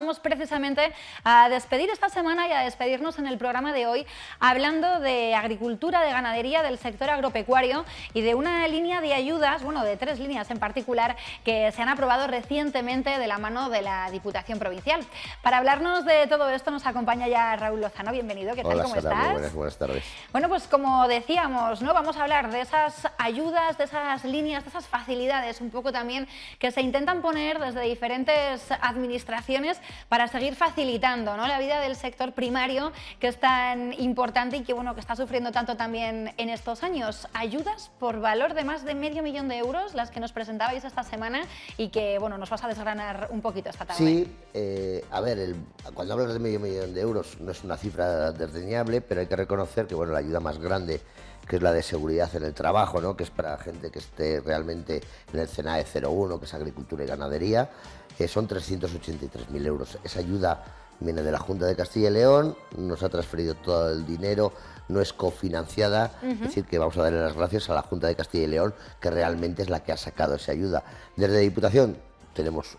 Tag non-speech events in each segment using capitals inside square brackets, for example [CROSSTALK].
Vamos precisamente a despedir esta semana y a despedirnos en el programa de hoy hablando de agricultura, de ganadería, del sector agropecuario y de una línea de ayudas, bueno, de tres líneas en particular que se han aprobado recientemente de la mano de la Diputación Provincial. Para hablarnos de todo esto nos acompaña ya Raúl Lozano, bienvenido, ¿qué tal? ¿Cómo estás? Muy buenas, buenas tardes. Bueno, pues como decíamos, ¿no? Vamos a hablar de esas ayudas, de esas líneas, de esas facilidades un poco también que se intentan poner desde diferentes administraciones para seguir facilitando la vida del sector primario que es tan importante y que, bueno, que está sufriendo tanto también en estos años. Ayudas por valor de más de medio millón de euros, las que nos presentabais esta semana y que bueno, nos vas a desgranar un poquito esta tarde. Sí, eh, a ver, cuando hablas de medio millón de euros no es una cifra desdeñable, pero hay que reconocer que bueno, la ayuda más grande que es la de seguridad en el trabajo, ¿no? que es para gente que esté realmente en el e CENAE 01, que es agricultura y ganadería, que son 383.000 euros. Esa ayuda viene de la Junta de Castilla y León, nos ha transferido todo el dinero, no es cofinanciada, es decir, que vamos a darle las gracias a la Junta de Castilla y León, que realmente es la que ha sacado esa ayuda. Desde Diputación tenemos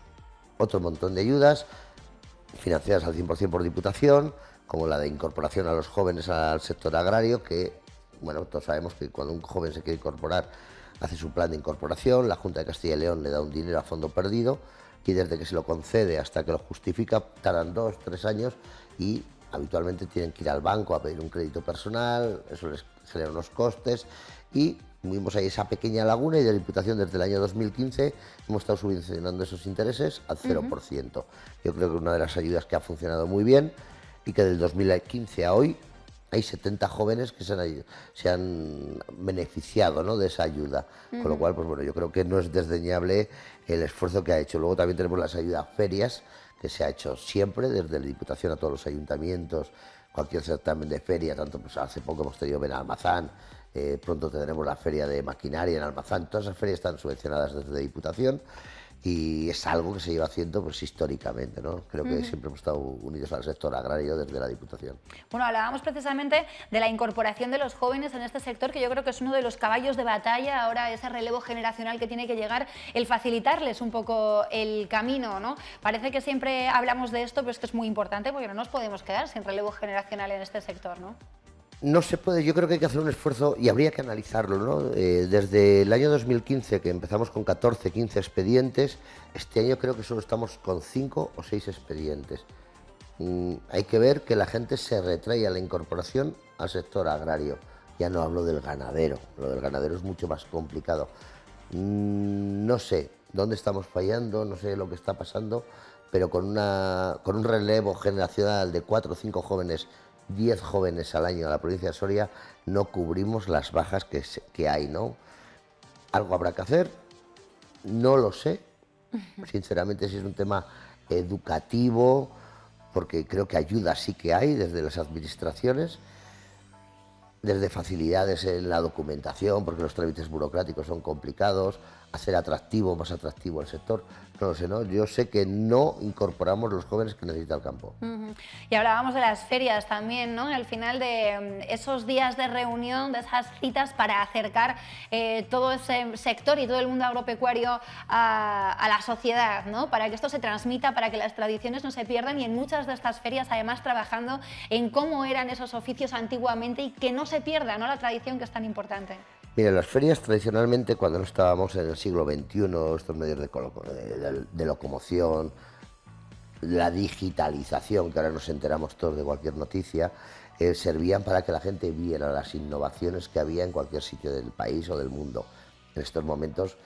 otro montón de ayudas, financiadas al 100% por Diputación, como la de incorporación a los jóvenes al sector agrario, que, bueno, todos sabemos que cuando un joven se quiere incorporar, hace su plan de incorporación, la Junta de Castilla y León le da un dinero a fondo perdido, que desde que se lo concede hasta que lo justifica tardan dos, tres años y habitualmente tienen que ir al banco a pedir un crédito personal, eso les genera unos costes y vimos ahí esa pequeña laguna y de la imputación desde el año 2015 hemos estado subvencionando esos intereses al 0%. Yo creo que una de las ayudas que ha funcionado muy bien y que del 2015 a hoy hay 70 jóvenes que se han, beneficiado ¿no? de esa ayuda. Con lo cual, pues bueno, yo creo que no es desdeñable el esfuerzo que ha hecho. Luego también tenemos las ayudas ferias, que se ha hecho siempre, desde la Diputación a todos los ayuntamientos, cualquier certamen de feria, tanto pues hace poco hemos tenido en Almazán, eh, pronto tendremos la feria de maquinaria en Almazán, todas esas ferias están subvencionadas desde la Diputación y es algo que se lleva haciendo pues históricamente, ¿no? Creo que siempre hemos estado unidos al sector agrario desde la Diputación. Bueno, hablábamos precisamente de la incorporación de los jóvenes en este sector, que yo creo que es uno de los caballos de batalla ahora, ese relevo generacional que tiene que llegar, el facilitarles un poco el camino, ¿no? Parece que siempre hablamos de esto, pero esto es muy importante porque no nos podemos quedar sin relevo generacional en este sector, ¿no? no se puede, yo creo que hay que hacer un esfuerzo y habría que analizarlo, ¿no? Eh, desde el año 2015, que empezamos con 14, 15 expedientes, este año creo que solo estamos con 5 o 6 expedientes. Mm, hay que ver que la gente se retrae a la incorporación al sector agrario. Ya no hablo del ganadero, lo del ganadero es mucho más complicado. Mm, no sé dónde estamos fallando, no sé lo que está pasando, pero con, una, con un relevo generacional de 4 o 5 jóvenes 10 jóvenes al año en la provincia de Soria, no cubrimos las bajas que, que hay, ¿no? Algo habrá que hacer, no lo sé, sinceramente si es un tema educativo, porque creo que ayuda sí que hay desde las administraciones, desde facilidades en la documentación, porque los trámites burocráticos son complicados, hacer atractivo, más atractivo el sector. No lo sé, ¿no? Yo sé que no incorporamos los jóvenes que necesita el campo. Y hablábamos de las ferias también, ¿no? Al final de mm, esos días de reunión, de esas citas para acercar eh, todo ese sector y todo el mundo agropecuario a, la sociedad, ¿no? Para que esto se transmita, para que las tradiciones no se pierdan y en muchas de estas ferias además trabajando en cómo eran esos oficios antiguamente y que no se pierda ¿no? la tradición que es tan importante. Mira, las ferias tradicionalmente cuando no estábamos en el siglo XXI, estos medios de, locomoción, la digitalización, que ahora nos enteramos todos de cualquier noticia, eh, servían para que la gente viera las innovaciones que había en cualquier sitio del país o del mundo. En estos momentos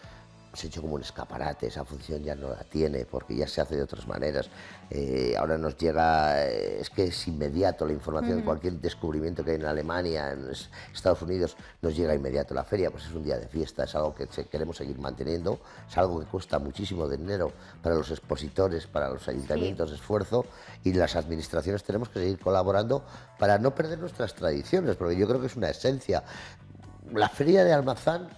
pues, se ha hecho como un escaparate, esa función ya no la tiene porque ya se hace de otras maneras. Eh, ahora nos llega, eh, es que es inmediato la información, cualquier descubrimiento que hay en Alemania, en Estados Unidos, nos llega inmediato la feria, pues es un día de fiesta, es algo que queremos seguir manteniendo, es algo que cuesta muchísimo dinero para los expositores, para los ayuntamientos, esfuerzo, y las administraciones tenemos que seguir colaborando para no perder nuestras tradiciones, porque yo creo que es una esencia. La feria de Almazán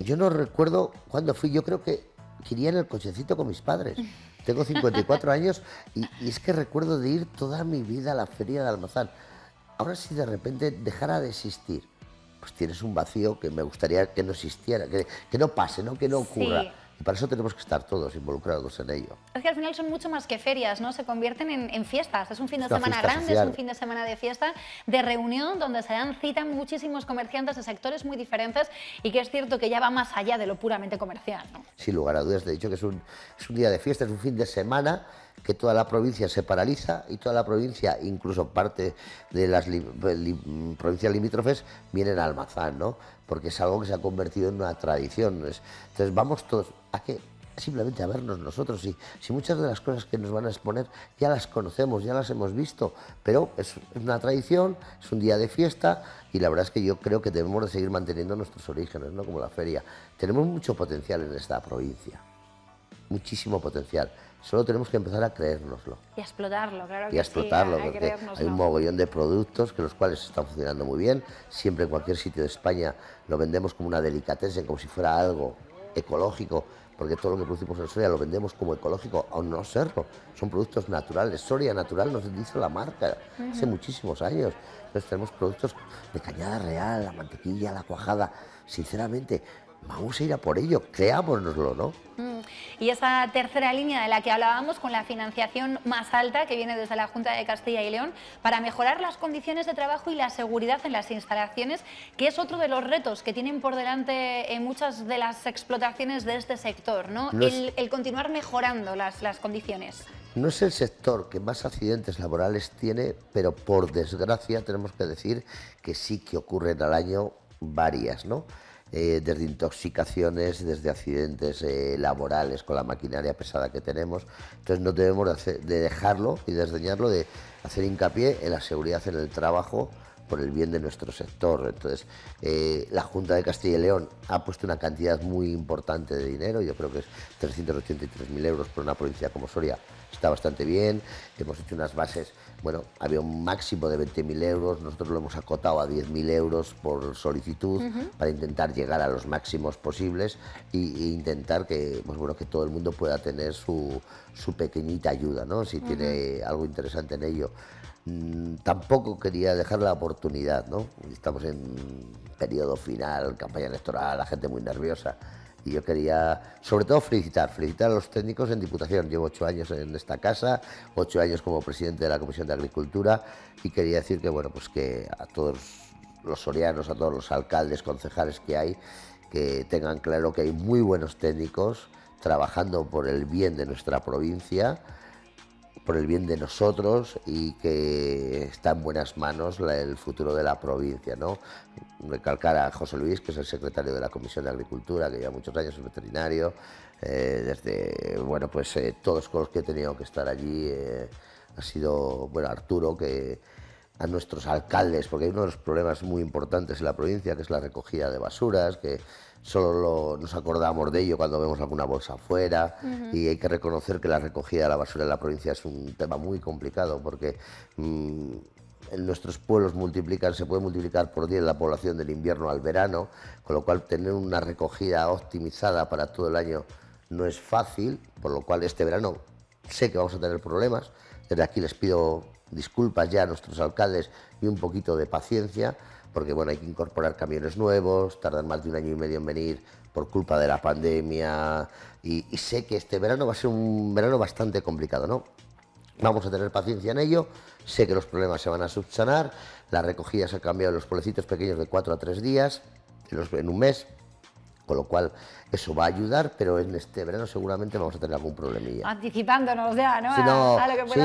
yo no recuerdo cuándo fui, yo creo que quería en el cochecito con mis padres. Tengo 54 años y, es que recuerdo de ir toda mi vida a la feria de Almazán. Ahora si de repente dejara de existir, pues tienes un vacío que me gustaría que no existiera, que, no pase, ¿no? que no ocurra. Y para eso tenemos que estar todos involucrados en ello. Es que al final son mucho más que ferias, ¿no? Se convierten en, fiestas. Es un fin de semana grande, es un fin de semana de fiesta, de reunión, donde se dan cita muchísimos comerciantes de sectores muy diferentes y que es cierto que ya va más allá de lo puramente comercial, ¿no? Sin lugar a dudas, de dicho que es un día de fiesta, es un fin de semana que toda la provincia se paraliza y toda la provincia, incluso parte de las provincias limítrofes, vienen a Almazán, ¿no? Porque es algo que se ha convertido en una tradición. Entonces vamos todos a que simplemente a vernos nosotros. Y si muchas de las cosas que nos van a exponer ya las conocemos, ya las hemos visto, pero es una tradición, es un día de fiesta y la verdad es que yo creo que debemos de seguir manteniendo nuestros orígenes, ¿no? Como la feria. Tenemos mucho potencial en esta provincia, muchísimo potencial. Solo tenemos que empezar a creérnoslo. Y a explotarlo, claro. Y a explotarlo, porque hay un mogollón de productos que los cuales están funcionando muy bien. Siempre en cualquier sitio de España lo vendemos como una delicatessen, como si fuera algo ecológico, porque todo lo que producimos en Soria lo vendemos como ecológico, aun no serlo. Son productos naturales. Soria Natural nos dice la marca hace muchísimos años. Entonces tenemos productos de cañada real, la mantequilla, la cuajada. Sinceramente, vamos a ir a por ello, creámonoslo, ¿no? Mm. Y esa tercera línea de la que hablábamos, con la financiación más alta que viene desde la Junta de Castilla y León, para mejorar las condiciones de trabajo y la seguridad en las instalaciones, que es otro de los retos que tienen por delante eh, muchas de las explotaciones de este sector, ¿no? el, el, continuar mejorando las, las condiciones. No es el sector que más accidentes laborales tiene, pero por desgracia tenemos que decir que sí que ocurren al año varias, ¿no? Eh, desde intoxicaciones, desde accidentes eh, laborales con la maquinaria pesada que tenemos. Entonces no debemos de, dejarlo y desdeñarlo de hacer hincapié en la seguridad en el trabajo por el bien de nuestro sector. Entonces, eh, la Junta de Castilla y León ha puesto una cantidad muy importante de dinero, yo creo que es 383.000 euros por una provincia como Soria, está bastante bien. Hemos hecho unas bases, bueno, había un máximo de 20.000 euros, nosotros lo hemos acotado a 10.000 euros por solicitud para intentar llegar a los máximos posibles e, intentar que, pues bueno, que todo el mundo pueda tener su, su pequeñita ayuda, ¿no? si tiene algo interesante en ello mm, tampoco quería dejar la oportunidad, ¿no? Estamos en periodo final, campaña electoral, la gente muy nerviosa. Y yo quería, sobre todo, felicitar, a los técnicos en Diputación. Llevo ocho años en esta casa, ocho años como presidente de la Comisión de Agricultura y quería decir que, bueno, pues que a todos los sorianos, a todos los alcaldes, concejales que hay, que tengan claro que hay muy buenos técnicos trabajando por el bien de nuestra provincia por el bien de nosotros y que está en buenas manos el futuro de la provincia. ¿no? Recalcar a José Luis, que es el secretario de la Comisión de Agricultura, que lleva muchos años, es veterinario, eh, desde bueno, pues, eh, todos los que he tenido que estar allí, eh, ha sido bueno, Arturo, que a nuestros alcaldes, porque hay uno de los problemas muy importantes en la provincia, que es la recogida de basuras, que solo nos acordamos de ello cuando vemos alguna bolsa afuera y hay que reconocer que la recogida de la basura en la provincia es un tema muy complicado porque mm, en nuestros pueblos se puede multiplicar por 10 la población del invierno al verano, con lo cual tener una recogida optimizada para todo el año no es fácil, por lo cual este verano sé que vamos a tener problemas. Desde aquí les pido disculpas ya a nuestros alcaldes y un poquito de paciencia, porque bueno, hay que incorporar camiones nuevos, tardan más de un año y medio en venir por culpa de la pandemia y, sé que este verano va a ser un verano bastante complicado, ¿no? Vamos a tener paciencia en ello, sé que los problemas se van a subsanar, las se ha cambiado en los pueblecitos pequeños de cuatro a tres días, en un mes, con lo cual, eso va a ayudar, pero en este verano seguramente vamos a tener algún problemilla. Anticipándonos ya, ¿no?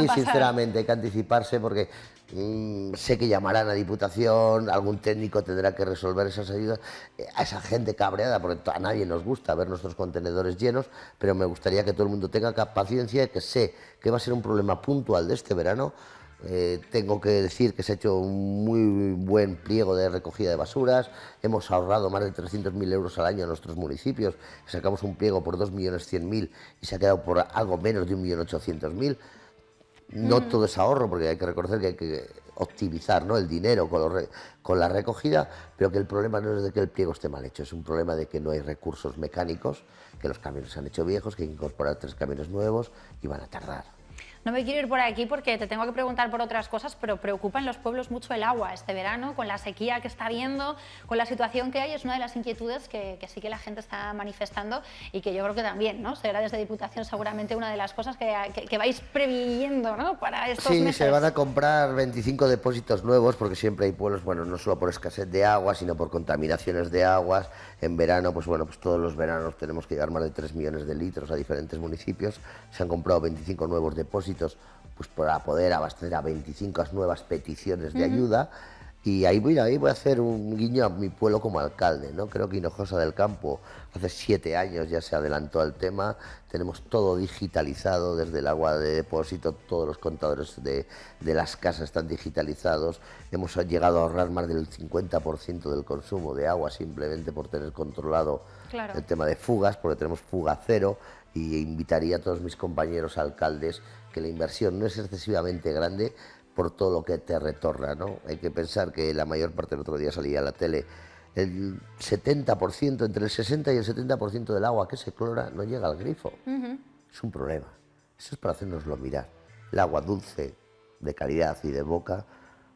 sí, sinceramente, hay que anticiparse porque mm, sé que llamarán a Diputación, algún técnico tendrá que resolver esas ayudas. Eh, a esa gente cabreada, porque a nadie nos gusta ver nuestros contenedores llenos, pero me gustaría que todo el mundo tenga paciencia y que sé que va a ser un problema puntual de este verano eh, tengo que decir que se ha hecho un muy buen pliego de recogida de basuras, hemos ahorrado más de 300.000 euros al año a nuestros municipios, sacamos un pliego por 2.100.000 y se ha quedado por algo menos de 1.800.000. No mm. todo es ahorro, porque hay que reconocer que hay que optimizar el dinero con, con la recogida, pero que el problema no es de que el pliego esté mal hecho, es un problema de que no hay recursos mecánicos, que los camiones se han hecho viejos, que hay que incorporar tres camiones nuevos y van a tardar. No me quiero ir por aquí porque te tengo que preguntar por otras cosas, pero preocupa en los pueblos mucho el agua este verano, con la sequía que está habiendo, con la situación que hay, es una de las inquietudes que, sí que la gente está manifestando y que yo creo que también, ¿no? Será desde Diputación seguramente una de las cosas que, vais previendo, ¿no? Para estos sí, se van a comprar 25 depósitos nuevos porque siempre hay pueblos, bueno, no solo por escasez de agua, sino por contaminaciones de aguas. En verano, pues bueno, pues todos los veranos tenemos que llevar más de 3 millones de litros a diferentes municipios. Se han comprado 25 nuevos depósitos pues para poder abastecer a 25 nuevas peticiones de ayuda. Y ahí voy, ahí voy a hacer un guiño a mi pueblo como alcalde. ¿no? Creo que Hinojosa del Campo hace siete años ya se adelantó al tema. Tenemos todo digitalizado, desde el agua de depósito, todos los contadores de, las casas están digitalizados. Hemos llegado a ahorrar más del 50% del consumo de agua simplemente por tener controlado el tema de fugas, porque tenemos fuga cero y invitaría a todos mis compañeros alcaldes que la inversión no es excesivamente grande por todo lo que te retorna. ¿no? Hay que pensar que la mayor parte del otro día salía a la tele el 70%, entre el 60 y el 70% del agua que se clora no llega al grifo. Es un problema. Eso es para hacernoslo mirar. El agua dulce, de calidad y de boca,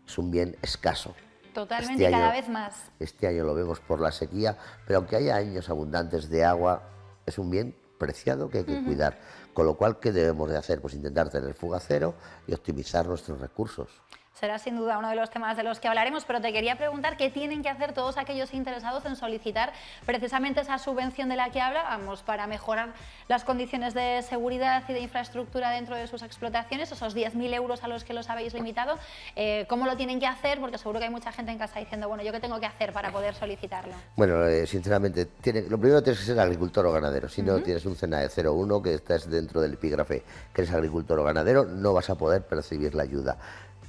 es un bien escaso. Totalmente, este cada vez más. Este año lo vemos por la sequía, pero aunque haya años abundantes de agua, es un bien preciado que hay que cuidar. Con lo cual, ¿qué debemos de hacer? Pues intentar tener fuga cero y optimizar nuestros recursos será sin duda uno de los temas de los que hablaremos, pero te quería preguntar qué tienen que hacer todos aquellos interesados en solicitar precisamente esa subvención de la que hablábamos para mejorar las condiciones de seguridad y de infraestructura dentro de sus explotaciones, esos 10.000 euros a los que los habéis limitado, eh, ¿cómo lo tienen que hacer? Porque seguro que hay mucha gente en casa diciendo, bueno, ¿yo qué tengo que hacer para poder solicitarlo? Bueno, eh, sinceramente, lo primero tienes que ser agricultor o ganadero, si no tienes un de 01 que estás dentro del epígrafe que eres agricultor o ganadero, no vas a poder percibir la ayuda.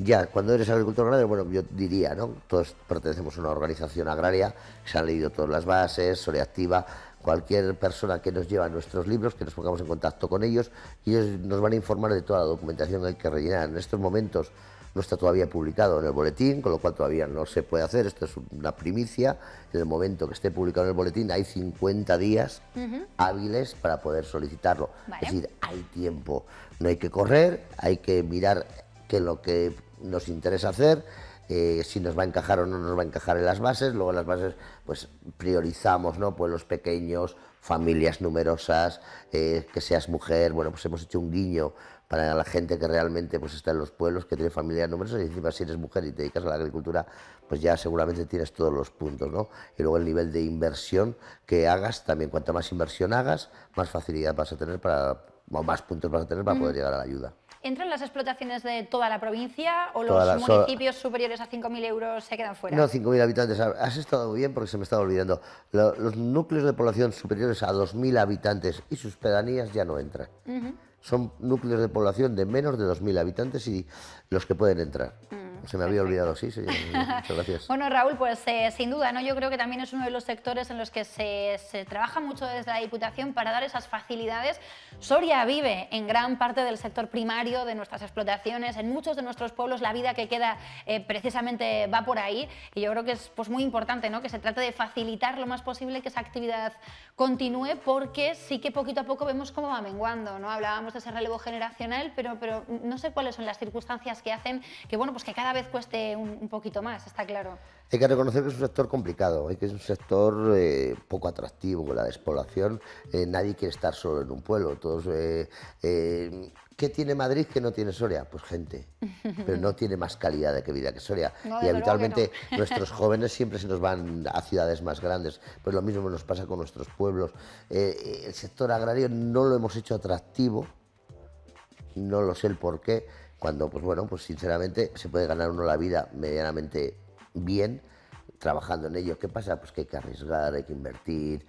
Ya, cuando eres agricultor agrario, bueno, yo diría, ¿no? Todos pertenecemos a una organización agraria, se han leído todas las bases, Soleactiva, Activa, cualquier persona que nos lleva nuestros libros, que nos pongamos en contacto con ellos, y ellos nos van a informar de toda la documentación que hay que rellenar. En estos momentos no está todavía publicado en el boletín, con lo cual todavía no se puede hacer, esto es una primicia. En el momento que esté publicado en el boletín hay 50 días hábiles para poder solicitarlo. Es decir, hay tiempo, no hay que correr, hay que mirar que lo que nos interesa hacer, eh, si nos va a encajar o no nos va a encajar en las bases, luego en las bases pues priorizamos ¿no? pueblos pequeños, familias numerosas, eh, que seas mujer, bueno pues hemos hecho un guiño para la gente que realmente pues, está en los pueblos, que tiene familias numerosas, y encima si eres mujer y te dedicas a la agricultura, pues ya seguramente tienes todos los puntos, ¿no? Y luego el nivel de inversión que hagas también, cuanta más inversión hagas, más facilidad vas a tener para, o más puntos vas a tener para mm. poder llegar a la ayuda. ¿Entran las explotaciones de toda la provincia o los municipios superiores a 5.000 euros se quedan fuera? No, 5.000 habitantes. Has estado bien porque se me estaba olvidando. los núcleos de población superiores a 2.000 habitantes y sus pedanías ya no entran. Son núcleos de población de menos de 2.000 habitantes y los que pueden entrar. Mm. Se me había olvidado, sí, sí. Muchas gracias. [LAUGHS] bueno, Raúl, pues eh, sin duda, ¿no? yo creo que también es uno de los sectores en los que se, se, trabaja mucho desde la Diputación para dar esas facilidades. Soria vive en gran parte del sector primario de nuestras explotaciones, en muchos de nuestros pueblos la vida que queda eh, precisamente va por ahí y yo creo que es pues, muy importante ¿no? que se trate de facilitar lo más posible que esa actividad continúe porque sí que poquito a poco vemos cómo va menguando, ¿no? Hablábamos de ese relevo generacional, pero, pero no sé cuáles son las circunstancias que hacen que, bueno, pues que cada vez cueste un, poquito más, está claro. Hay que reconocer que es un sector complicado, que es un sector eh, poco atractivo, la despoblación, eh, nadie quiere estar solo en un pueblo, todos... Eh, ¿Qué tiene Madrid que no tiene Soria? Pues gente, [LAUGHS] pero no tiene más calidad de vida que Soria. y habitualmente [LAUGHS] nuestros jóvenes siempre se nos van a ciudades más grandes, pues lo mismo nos pasa con nuestros pueblos. Eh, eh, el sector agrario no lo hemos hecho atractivo, no lo sé el por qué, cuando, pues bueno, pues sinceramente se puede ganar uno la vida medianamente bien trabajando en ello. ¿Qué pasa? Pues que hay que arriesgar, hay que invertir,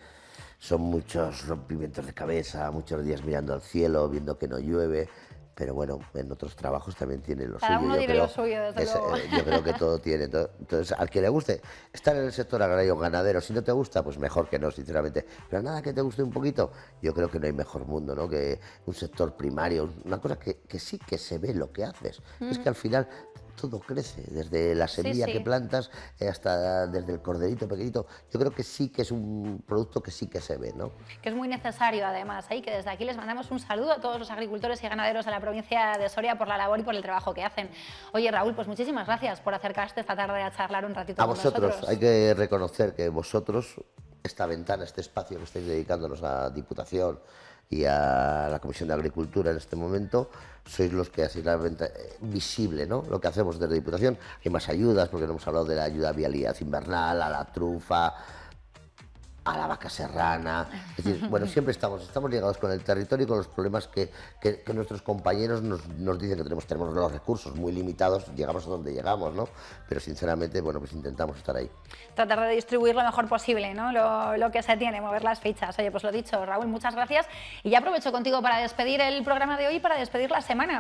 son muchos rompimientos de cabeza, muchos días mirando al cielo, viendo que no llueve, pero bueno, en otros trabajos también tiene lo suyo. Uno yo, creo, lo suyo eh, yo creo que todo [LAUGHS] tiene. entonces, al que le guste estar en el sector agrario ganadero, si no te gusta, pues mejor que no, sinceramente. Pero nada que te guste un poquito, yo creo que no hay mejor mundo, ¿no? Que un sector primario, una cosa que, sí que se ve lo que haces. Es mm. que al final todo crece, desde la semilla que plantas eh, hasta desde el corderito pequeñito. Yo creo que sí que es un producto que sí que se ve, ¿no? Que es muy necesario además, ahí que desde aquí les mandamos un saludo a todos los agricultores y ganaderos de la provincia de Soria por la labor y por el trabajo que hacen. Oye, Raúl, pues muchísimas gracias por acercarte esta tarde a charlar un ratito a vosotros. Hay que reconocer que vosotros esta ventana, este espacio que estáis dedicándonos a Diputación, y a la Comisión de Agricultura en este momento, sois los que hacéis la venta eh, visible, ¿no? Lo que hacemos desde Diputación. Hay más ayudas, porque no hemos hablado de la ayuda a vialidad invernal, a la trufa, a la vaca serrana. Es decir, [LAUGHS] bueno, siempre estamos, estamos ligados con el territorio y con los problemas que, nuestros compañeros nos, dicen que tenemos. Tenemos los recursos muy limitados, llegamos a donde llegamos, ¿no? Pero sinceramente, bueno, pues intentamos estar ahí. Tratar de distribuir lo mejor posible, ¿no? Lo, que se tiene, mover las fichas. Oye, pues lo dicho, Raúl, muchas gracias. Y ya aprovecho contigo para despedir el programa de hoy, para despedir la semana.